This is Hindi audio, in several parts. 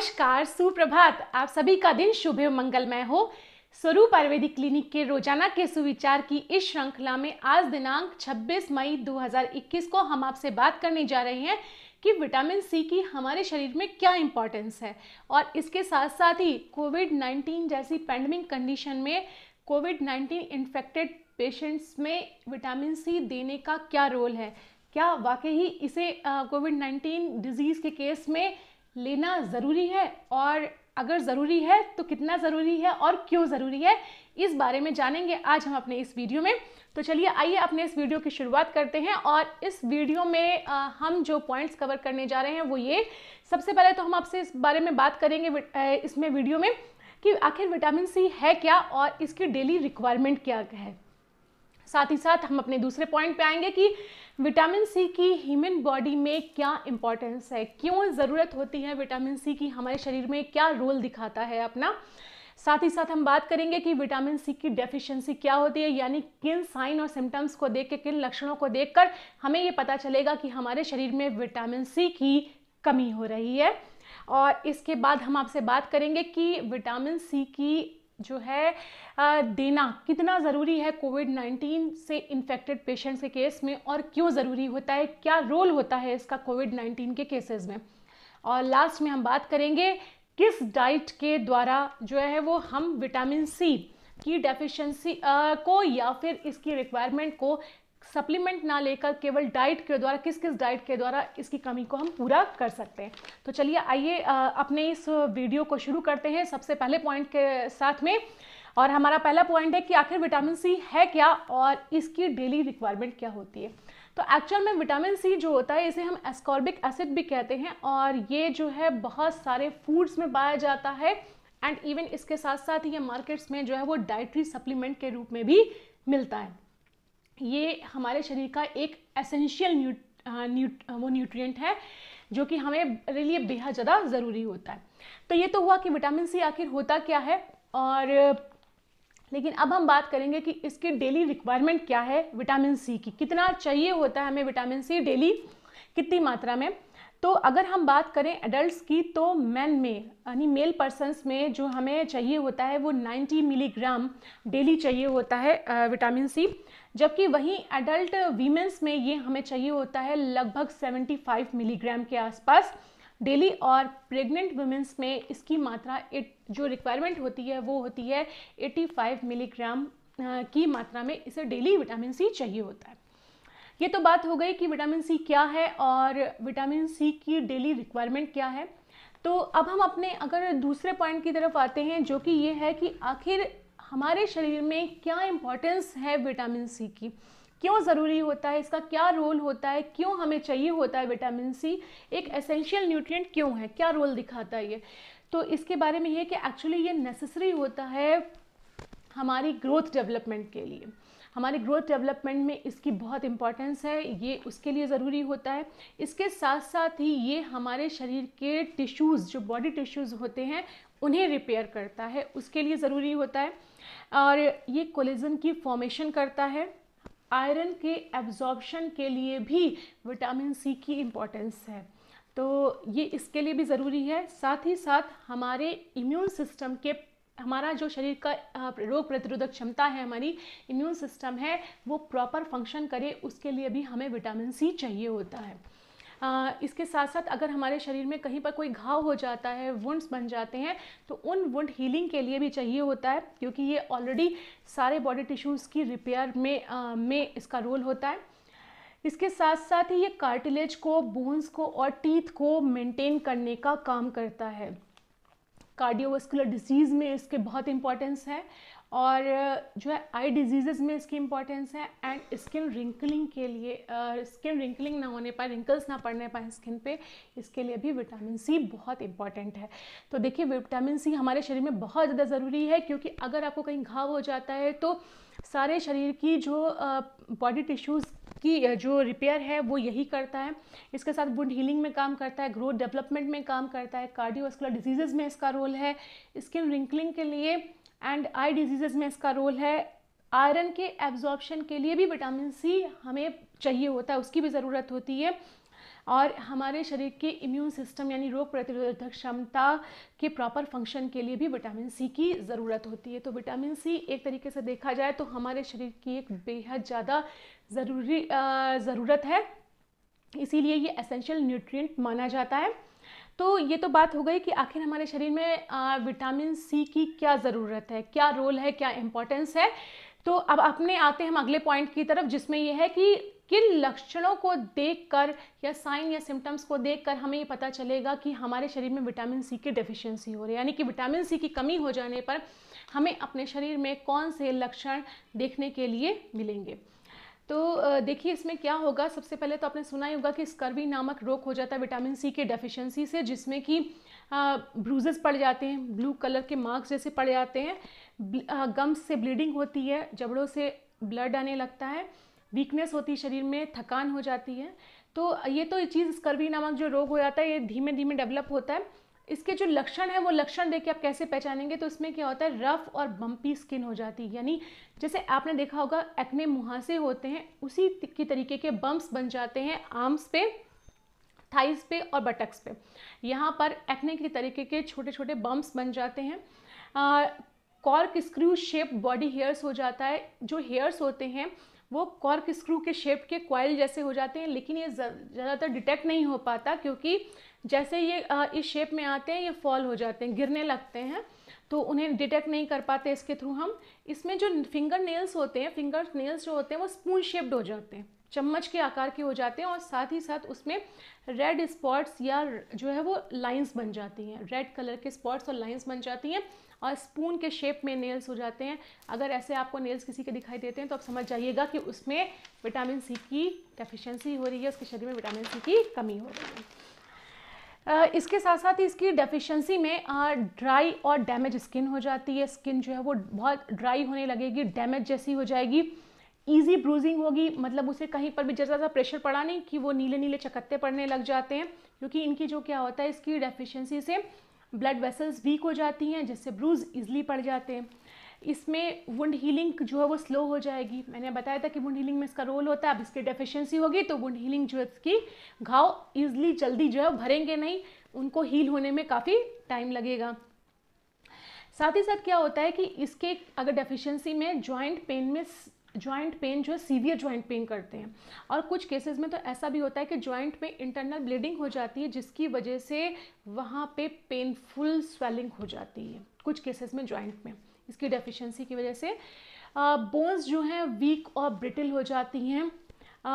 नमस्कार सुप्रभात आप सभी का दिन शुभ मंगलमय हो स्वरूप आयुर्वेदिक क्लिनिक के रोजाना के सुविचार की इस श्रृंखला में आज दिनांक 26 मई 2021 को हम आपसे बात करने जा रहे हैं कि विटामिन सी की हमारे शरीर में क्या इम्पोर्टेंस है और इसके साथ साथ ही कोविड 19 जैसी पैंडमिक कंडीशन में कोविड 19 इन्फेक्टेड पेशेंट्स में विटामिन सी देने का क्या रोल है क्या वाकई ही इसे कोविड नाइन्टीन डिजीज़ के केस में लेना ज़रूरी है और अगर ज़रूरी है तो कितना ज़रूरी है और क्यों ज़रूरी है इस बारे में जानेंगे आज हम अपने इस वीडियो में तो चलिए आइए अपने इस वीडियो की शुरुआत करते हैं और इस वीडियो में आ, हम जो पॉइंट्स कवर करने जा रहे हैं वो ये सबसे पहले तो हम आपसे इस बारे में बात करेंगे इसमें वीडियो में कि आखिर विटामिन सी है क्या और इसकी डेली रिक्वायरमेंट क्या है साथ ही साथ हम अपने दूसरे पॉइंट पे आएंगे कि विटामिन सी की ह्यूमन बॉडी में क्या इंपॉर्टेंस है क्यों ज़रूरत होती है विटामिन सी की हमारे शरीर में क्या रोल दिखाता है अपना साथ ही साथ हम बात करेंगे कि विटामिन सी की डेफिशिएंसी क्या होती है यानी किन साइन और सिम्टम्स को देख के किन लक्षणों को देखकर हमें ये पता चलेगा कि हमारे शरीर में विटामिन सी की कमी हो रही है और इसके बाद हम आपसे बात करेंगे कि विटामिन सी की जो है देना कितना ज़रूरी है कोविड 19 से इन्फेक्टेड पेशेंट्स के केस में और क्यों ज़रूरी होता है क्या रोल होता है इसका कोविड 19 के केसेस में और लास्ट में हम बात करेंगे किस डाइट के द्वारा जो है वो हम विटामिन सी की डेफिशिएंसी को या फिर इसकी रिक्वायरमेंट को सप्लीमेंट ना लेकर केवल डाइट के द्वारा किस किस डाइट के द्वारा इसकी कमी को हम पूरा कर सकते हैं तो चलिए आइए अपने इस वीडियो को शुरू करते हैं सबसे पहले पॉइंट के साथ में और हमारा पहला पॉइंट है कि आखिर विटामिन सी है क्या और इसकी डेली रिक्वायरमेंट क्या होती है तो एक्चुअल में विटामिन सी जो होता है इसे हम एस्कॉर्बिक एसिड भी कहते हैं और ये जो है बहुत सारे फूड्स में पाया जाता है एंड इवन इसके साथ साथ ये मार्केट्स में जो है वो डाइट्री सप्लीमेंट के रूप में भी मिलता है ये हमारे शरीर का एक एसेंशियल न्यू, वो न्यूट्रिएंट है जो कि हमें लिए बेहद ज़्यादा ज़रूरी होता है तो ये तो हुआ कि विटामिन सी आखिर होता क्या है और लेकिन अब हम बात करेंगे कि इसकी डेली रिक्वायरमेंट क्या है विटामिन सी की कितना चाहिए होता है हमें विटामिन सी डेली कितनी मात्रा में तो अगर हम बात करें एडल्ट की तो मैन में यानी मेल पर्सनस में जो हमें चाहिए होता है वो 90 मिलीग्राम डेली चाहिए होता है विटामिन सी जबकि वहीं एडल्ट वीमेंस में ये हमें चाहिए होता है लगभग 75 मिलीग्राम के आसपास डेली और प्रेग्नेंट वुमेंस में इसकी मात्रा एट जो रिक्वायरमेंट होती है वो होती है 85 मिलीग्राम की मात्रा में इसे डेली विटामिन सी चाहिए होता है ये तो बात हो गई कि विटामिन सी क्या है और विटामिन सी की डेली रिक्वायरमेंट क्या है तो अब हम अपने अगर दूसरे पॉइंट की तरफ आते हैं जो कि ये है कि आखिर हमारे शरीर में क्या इम्पोर्टेंस है विटामिन सी की क्यों ज़रूरी होता है इसका क्या रोल होता है क्यों हमें चाहिए होता है विटामिन सी एक एसेंशियल न्यूट्रिएंट क्यों है क्या रोल दिखाता है ये तो इसके बारे में ये कि एक्चुअली ये नेसेसरी होता है हमारी ग्रोथ डेवलपमेंट के लिए हमारे ग्रोथ डेवलपमेंट में इसकी बहुत इंपॉर्टेंस है ये उसके लिए ज़रूरी होता है इसके साथ साथ ही ये हमारे शरीर के टिश्यूज़ जो बॉडी टिश्यूज़ होते हैं उन्हें रिपेयर करता है उसके लिए ज़रूरी होता है और ये कोलेजन की फॉर्मेशन करता है आयरन के एब्जॉर्बशन के लिए भी विटामिन सी की इम्पोर्टेंस है तो ये इसके लिए भी ज़रूरी है साथ ही साथ हमारे इम्यून सिस्टम के हमारा जो शरीर का रोग प्रतिरोधक क्षमता है हमारी इम्यून सिस्टम है वो प्रॉपर फंक्शन करे उसके लिए भी हमें विटामिन सी चाहिए होता है इसके साथ साथ अगर हमारे शरीर में कहीं पर कोई घाव हो जाता है वुंड्स बन जाते हैं तो उन वुंड हीलिंग के लिए भी चाहिए होता है क्योंकि ये ऑलरेडी सारे बॉडी टिश्यूज़ की रिपेयर में आ, में इसका रोल होता है इसके साथ साथ ही ये कार्टिलेज को बोन्स को और टीथ को मेंटेन करने का काम करता है कार्डियोवास्कुलर डिजीज़ में इसके बहुत इंपॉर्टेंस है और जो है आई डिजीज़ में इसकी इंपॉर्टेंस है एंड स्किन रिंकलिंग के लिए स्किन uh, रिंकलिंग ना होने पाए रिंकल्स ना पड़ने पाए स्किन पे इसके लिए भी विटामिन सी बहुत इंपॉर्टेंट है तो देखिए विटामिन सी हमारे शरीर में बहुत ज़्यादा ज़रूरी है क्योंकि अगर आपको कहीं घाव हो जाता है तो सारे शरीर की जो बॉडी uh, टिश्यूज़ की जो रिपेयर है वो यही करता है इसके साथ बुड हीलिंग में काम करता है ग्रोथ डेवलपमेंट में काम करता है कार्डियोस्कुलर डिजीज़ में इसका रोल है स्किन रिंकलिंग के लिए एंड आई डिजीजेज़ में इसका रोल है आयरन के एब्जॉर्बशन के लिए भी विटामिन सी हमें चाहिए होता है उसकी भी ज़रूरत होती है और हमारे शरीर के इम्यून सिस्टम यानी रोग प्रतिरोधक क्षमता के प्रॉपर फंक्शन के लिए भी विटामिन सी की ज़रूरत होती है तो विटामिन सी एक तरीके से देखा जाए तो हमारे शरीर की एक बेहद ज़्यादा ज़रूरी ज़रूरत है इसीलिए ये एसेंशियल न्यूट्रिएंट माना जाता है तो ये तो बात हो गई कि आखिर हमारे शरीर में विटामिन सी की क्या ज़रूरत है क्या रोल है क्या इम्पोर्टेंस है तो अब अपने आते हम अगले पॉइंट की तरफ जिसमें यह है कि किन लक्षणों को देखकर या साइन या सिम्टम्स को देखकर हमें ये पता चलेगा कि हमारे शरीर में विटामिन सी की डेफिशिएंसी हो रही है यानी कि विटामिन सी की कमी हो जाने पर हमें अपने शरीर में कौन से लक्षण देखने के लिए मिलेंगे तो देखिए इसमें क्या होगा सबसे पहले तो आपने सुना ही होगा कि स्कर्वी नामक रोग हो जाता है विटामिन सी के डेफिशिएंसी से जिसमें कि ब्रूजेस पड़ जाते हैं ब्लू कलर के मार्क्स जैसे पड़ जाते हैं गम्स से ब्लीडिंग होती है जबड़ों से ब्लड आने लगता है वीकनेस होती है शरीर में थकान हो जाती है तो ये तो ये चीज़ स्कर्वी नामक जो रोग हो जाता है ये धीमे धीमे डेवलप होता है इसके जो लक्षण है वो लक्षण देख के आप कैसे पहचानेंगे तो इसमें क्या होता है रफ और बम्पी स्किन हो जाती है यानी जैसे आपने देखा होगा एक्ने मुहासे होते हैं उसी की तरीके के बम्प्स बन जाते हैं आर्म्स पे थाइस पे और बटक्स पे यहाँ पर एक्ने के तरीके के छोटे छोटे बम्प्स बन जाते हैं cork screw shape body hairs हो जाता है जो हेयर्स होते हैं वो कॉर्क स्क्रू के शेप के क्वाइल जैसे हो जाते हैं लेकिन ये ज़्यादातर डिटेक्ट नहीं हो पाता क्योंकि जैसे ये इस शेप में आते हैं ये फॉल हो जाते हैं गिरने लगते हैं तो उन्हें डिटेक्ट नहीं कर पाते इसके थ्रू हम इसमें जो फिंगर नेल्स होते हैं फिंगर नेल्स जो होते हैं वो स्पून शेप्ड हो जाते हैं चम्मच के आकार के हो जाते हैं और साथ ही साथ उसमें रेड स्पॉट्स या जो है वो लाइंस बन जाती हैं रेड कलर के स्पॉट्स और लाइंस बन जाती हैं और स्पून के शेप में नेल्स हो जाते हैं अगर ऐसे आपको नेल्स किसी के दिखाई देते हैं तो आप समझ जाइएगा कि उसमें विटामिन सी की डेफिशिएंसी हो रही है उसके शरीर में विटामिन सी की कमी हो रही है इसके साथ साथ इसकी डेफिशिएंसी में ड्राई और डैमेज स्किन हो जाती है स्किन जो है वो बहुत ड्राई होने लगेगी डैमेज जैसी हो जाएगी ईजी ब्रूजिंग होगी मतलब उसे कहीं पर भी जैसा सा प्रेशर पड़ा नहीं कि वो नीले नीले चकत्ते पड़ने लग जाते हैं क्योंकि इनकी जो क्या होता है इसकी डेफिशिएंसी से ब्लड वेसल्स वीक हो जाती हैं जिससे ब्रूज ईजिली पड़ जाते हैं इसमें वुंड हीलिंग जो है वो स्लो हो जाएगी मैंने बताया था कि वुंड हीलिंग में इसका रोल होता है अब इसकी डेफिशिएंसी होगी तो वुंड हीलिंग जो है इसकी घाव ईजली जल्दी जो है भरेंगे नहीं उनको हील होने में काफ़ी टाइम लगेगा साथ ही साथ क्या होता है कि इसके अगर डेफिशिएंसी में जॉइंट पेन में जॉइंट पेन जो है सीवियर जॉइंट पेन करते हैं और कुछ केसेस में तो ऐसा भी होता है कि जॉइंट में इंटरनल ब्लीडिंग हो जाती है जिसकी वजह से वहाँ पे पेनफुल स्वेलिंग हो जाती है कुछ केसेस में जॉइंट में इसकी डेफिशिएंसी की वजह से बोन्स जो हैं वीक और ब्रिटिल हो जाती हैं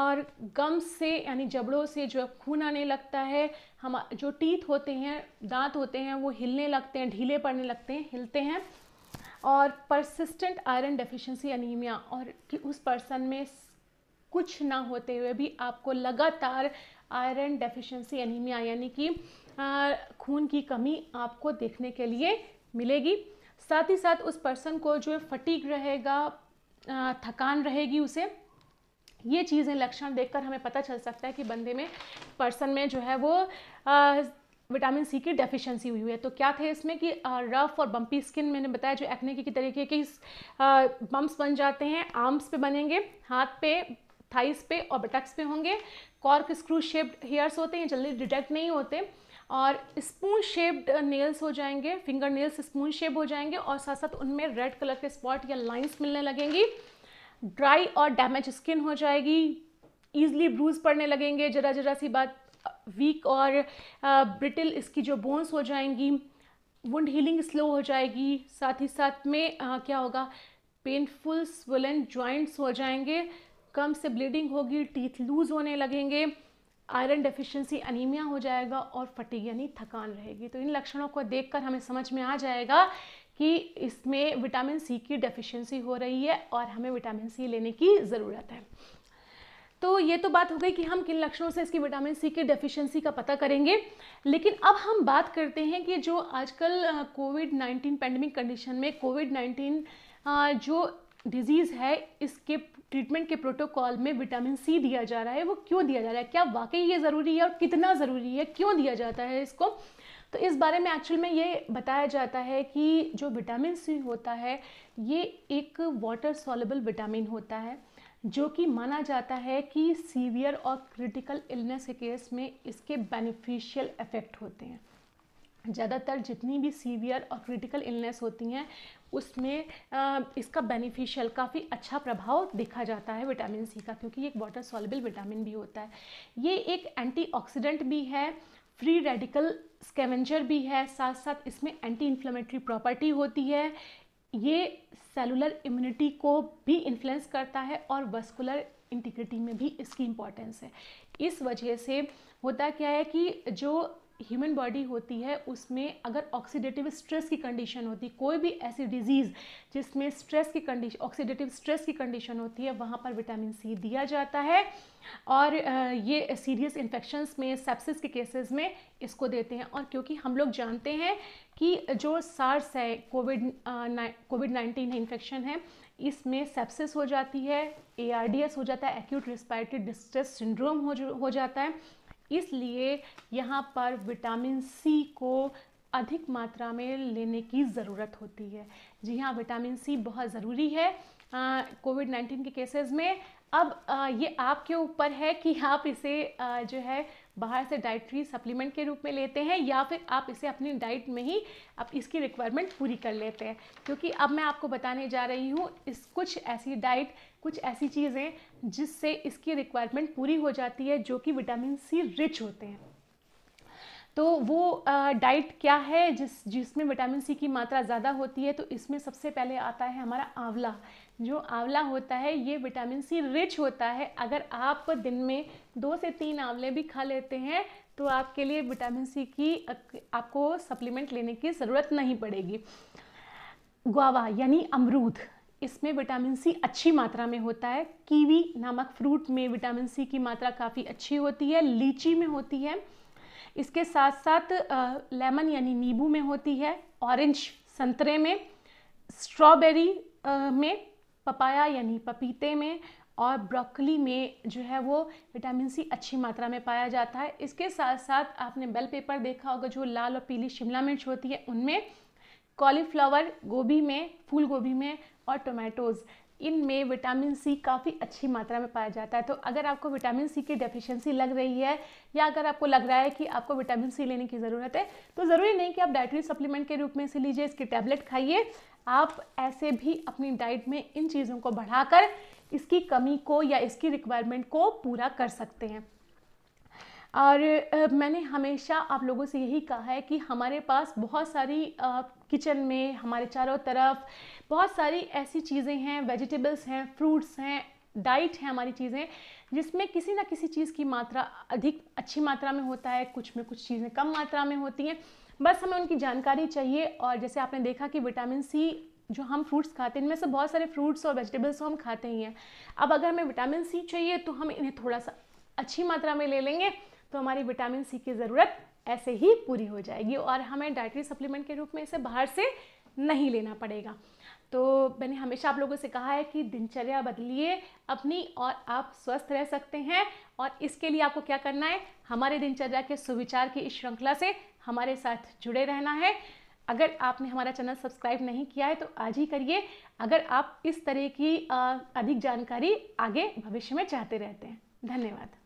और गम से यानी जबड़ों से जो खून आने लगता है हम जो टीथ होते हैं दांत होते हैं वो हिलने लगते हैं ढीले पड़ने लगते हैं हिलते हैं और परसिस्टेंट आयरन डेफिशिएंसी अनीमिया और कि उस पर्सन में कुछ ना होते हुए भी आपको लगातार आयरन डेफिशिएंसी अनीमिया यानी कि खून की कमी आपको देखने के लिए मिलेगी साथ ही साथ उस पर्सन को जो है फटीक रहेगा थकान रहेगी उसे ये चीज़ें लक्षण देखकर हमें पता चल सकता है कि बंदे में पर्सन में जो है वो आ, विटामिन सी की डेफिशिएंसी हुई है तो क्या थे इसमें कि रफ़ और बम्पी स्किन मैंने बताया जो एक्ने के तरीके के बम्प्स बन जाते हैं आर्म्स पे बनेंगे हाथ पे थाइस पे और बटक्स पे होंगे कॉर्क स्क्रू शेप्ड हेयर्स होते हैं जल्दी डिटेक्ट नहीं होते और स्पून शेप्ड नेल्स हो जाएंगे फिंगर नेल्स स्पून शेप हो जाएंगे और साथ साथ उनमें रेड कलर के स्पॉट या लाइंस मिलने लगेंगी ड्राई और डैमेज स्किन हो जाएगी ईजली ब्रूज पड़ने लगेंगे जरा जरा सी बात वीक और ब्रिटिल इसकी जो बोन्स हो जाएंगी वुंड हीलिंग स्लो हो जाएगी साथ ही साथ में आ, क्या होगा पेनफुल स्वलन जॉइंट्स हो जाएंगे कम से ब्लीडिंग होगी टीथ लूज होने लगेंगे आयरन डेफिशिएंसी अनीमिया हो जाएगा और फटीग यानी थकान रहेगी तो इन लक्षणों को देखकर हमें समझ में आ जाएगा कि इसमें विटामिन सी की डेफिशिएंसी हो रही है और हमें विटामिन सी लेने की ज़रूरत है तो ये तो बात हो गई कि हम किन लक्षणों से इसकी विटामिन सी की डेफिशिएंसी का पता करेंगे लेकिन अब हम बात करते हैं कि जो आजकल कोविड नाइन्टीन पेंडेमिक कंडीशन में कोविड नाइन्टीन जो डिज़ीज़ है इसके ट्रीटमेंट के प्रोटोकॉल में विटामिन सी दिया जा रहा है वो क्यों दिया जा रहा है क्या वाकई ये ज़रूरी है और कितना ज़रूरी है क्यों दिया जाता है इसको तो इस बारे में एक्चुअल में ये बताया जाता है कि जो विटामिन सी होता है ये एक वाटर सॉलेबल विटामिन होता है जो कि माना जाता है कि सीवियर और क्रिटिकल इलनेस के केस में इसके बेनिफिशियल इफ़ेक्ट होते हैं ज़्यादातर जितनी भी सीवियर और क्रिटिकल इलनेस होती हैं उसमें आ, इसका बेनिफिशियल काफ़ी अच्छा प्रभाव देखा जाता है विटामिन सी का क्योंकि ये एक वाटर सॉलबल विटामिन भी होता है ये एक एंटीऑक्सीडेंट भी है फ्री रेडिकल स्केवेंजर भी है साथ साथ इसमें एंटी इन्फ्लेमेटरी प्रॉपर्टी होती है ये सेलुलर इम्यूनिटी को भी इन्फ्लुएंस करता है और वस्कुलर इंटीग्रिटी में भी इसकी इम्पॉर्टेंस है इस वजह से होता क्या है कि जो ह्यूमन बॉडी होती है उसमें अगर ऑक्सीडेटिव स्ट्रेस की कंडीशन होती है कोई भी ऐसी डिजीज़ जिसमें स्ट्रेस की कंडीशन ऑक्सीडेटिव स्ट्रेस की कंडीशन होती है वहाँ पर विटामिन सी दिया जाता है और ये सीरियस इन्फेक्शंस में सेप्सिस के केसेस में इसको देते हैं और क्योंकि हम लोग जानते हैं कि जो सार्स है कोविड कोविड नाइन्टीन इन्फेक्शन है इसमें सेप्सिस हो जाती है ए हो जाता है एक्यूट रिस्पायरेटरी डिस्ट्रेस सिंड्रोम हो जाता है इसलिए यहाँ पर विटामिन सी को अधिक मात्रा में लेने की ज़रूरत होती है जी हाँ विटामिन सी बहुत ज़रूरी है कोविड नाइन्टीन के केसेस में अब आ, ये आपके ऊपर है कि आप इसे आ, जो है बाहर से डाइटरी सप्लीमेंट के रूप में लेते हैं या फिर आप इसे अपनी डाइट में ही आप इसकी रिक्वायरमेंट पूरी कर लेते हैं क्योंकि अब मैं आपको बताने जा रही हूँ इस कुछ ऐसी डाइट कुछ ऐसी चीज़ें जिससे इसकी रिक्वायरमेंट पूरी हो जाती है जो कि विटामिन सी रिच होते हैं तो वो डाइट क्या है जिस जिसमें विटामिन सी की मात्रा ज़्यादा होती है तो इसमें सबसे पहले आता है हमारा आंवला जो आंवला होता है ये विटामिन सी रिच होता है अगर आप दिन में दो से तीन आंवले भी खा लेते हैं तो आपके लिए विटामिन सी की आपको सप्लीमेंट लेने की ज़रूरत नहीं पड़ेगी गुआवा यानी अमरूद इसमें विटामिन सी अच्छी मात्रा में होता है कीवी नामक फ्रूट में विटामिन सी की मात्रा काफ़ी अच्छी होती है लीची में होती है इसके साथ साथ लेमन यानी नींबू में होती है ऑरेंज संतरे में स्ट्रॉबेरी में पपाया यानी पपीते में और ब्रोकली में जो है वो विटामिन सी अच्छी मात्रा में पाया जाता है इसके साथ साथ आपने बेल पेपर देखा होगा जो लाल और पीली शिमला मिर्च होती है उनमें कॉलीफ्लावर गोभी में फूल गोभी में और टोमेटोज़ इन में विटामिन सी काफ़ी अच्छी मात्रा में पाया जाता है तो अगर आपको विटामिन सी की डेफिशिएंसी लग रही है या अगर आपको लग रहा है कि आपको विटामिन सी लेने की ज़रूरत है तो ज़रूरी नहीं कि आप डाइटरी सप्लीमेंट के रूप में इसे लीजिए इसकी टैबलेट खाइए आप ऐसे भी अपनी डाइट में इन चीज़ों को बढ़ाकर इसकी कमी को या इसकी रिक्वायरमेंट को पूरा कर सकते हैं और मैंने हमेशा आप लोगों से यही कहा है कि हमारे पास बहुत सारी किचन में हमारे चारों तरफ बहुत सारी ऐसी चीज़ें हैं वेजिटेबल्स हैं फ्रूट्स हैं डाइट है हमारी चीज़ें जिसमें किसी ना किसी चीज़ की मात्रा अधिक अच्छी मात्रा में होता है कुछ में कुछ चीज़ें कम मात्रा में होती हैं बस हमें उनकी जानकारी चाहिए और जैसे आपने देखा कि विटामिन सी जो हम फ्रूट्स खाते हैं इनमें से बहुत सारे फ्रूट्स और वेजिटेबल्स हम खाते ही हैं अब अगर हमें विटामिन सी चाहिए तो हम इन्हें थोड़ा सा अच्छी मात्रा में ले लेंगे तो हमारी विटामिन सी की ज़रूरत ऐसे ही पूरी हो जाएगी और हमें डाइटरी सप्लीमेंट के रूप में इसे बाहर से नहीं लेना पड़ेगा तो मैंने हमेशा आप लोगों से कहा है कि दिनचर्या बदलिए अपनी और आप स्वस्थ रह सकते हैं और इसके लिए आपको क्या करना है हमारे दिनचर्या के सुविचार की इस श्रृंखला से हमारे साथ जुड़े रहना है अगर आपने हमारा चैनल सब्सक्राइब नहीं किया है तो आज ही करिए अगर आप इस तरह की अधिक जानकारी आगे भविष्य में चाहते रहते हैं धन्यवाद